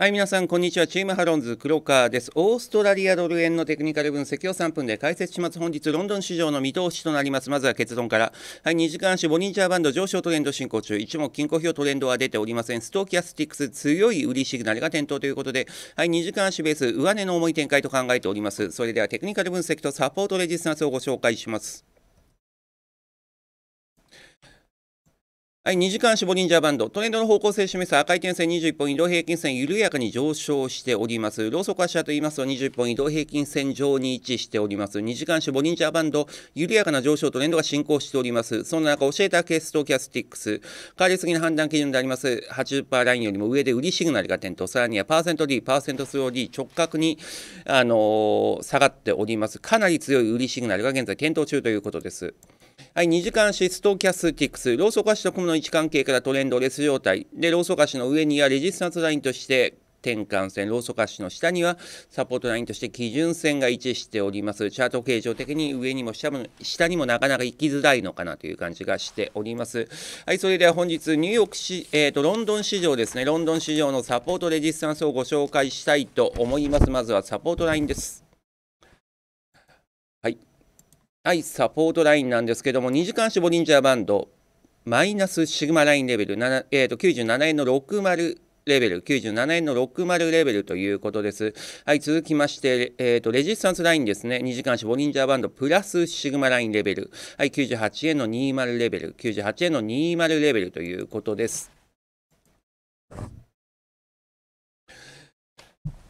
はい、皆さん、こんにちは。チームハロンズ、黒川です。オーストラリアドル円のテクニカル分析を3分で解説します。本日、ロンドン市場の見通しとなります。まずは結論から。はい、2時間足、ボリンジャーバンド上昇トレンド進行中。一目均衡表トレンドは出ておりません。ストーキアスティックス、強い売りシグナルが点灯ということで、はい、2時間足ベース、上値の重い展開と考えております。それでは、テクニカル分析とサポートレジスタンスをご紹介します。はい、2時間絞リンジャーバンド。トレンドの方向性を示す赤い点線21本移動平均線緩やかに上昇しております。ローソク足と言いますと20本移動平均線上に位置しております。2時間絞リンジャーバンド、緩やかな上昇トレンドが進行しております。そんな中、教えたケースとキャスティックス。変わりすぎの判断基準であります。80%ラインよりも上で売りシグナルが点灯。さらにはパーセント D、パーセントスロー D 直角に、あのー、下がっております。かなり強い売りシグナルが現在点灯中ということです。はい、2時間シストキャスティックス、ローソク足と雲の位置関係からトレンドレス状態、で、ローソク足の上にはレジスタンスラインとして、転換線、ローソク足の下にはサポートラインとして基準線が位置しております。チャート形状的に上にも下も下にもなかなか行きづらいのかなという感じがしております。はい、それでは本日ニューヨーク市、えーとロンドン市場ですね、ロンドン市場のサポートレジスタンスをご紹介したいと思います。まずはサポートラインです。はい、サポートラインなんですけども、2時間種ボリンジャーバンド、マイナスシグマラインレベル、えー、と97円の60レベル、97円の60レベルということです。はい、続きまして、えーと、レジスタンスラインですね、2時間種ボリンジャーバンド、プラスシグマラインレベル、はい、98円の20レベル、98円の20レベルということです。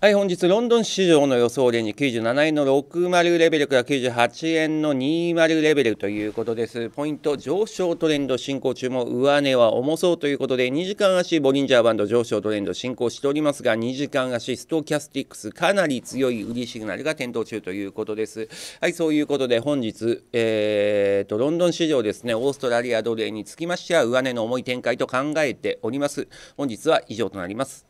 はい、本日ロンドン市場の予想でに97円の60レベルから98円の20レベルということです。ポイント上昇トレンド進行中も上値は重そうということで、2時間足ボリンジャーバンド上昇トレンド進行しておりますが、2時間足ストキャスティックスかなり強い売りシグナルが点灯中ということです。はい、そういうことで本日、えーとロンドン市場ですね、オーストラリアドル円につきましては上値の重い展開と考えております。本日は以上となります。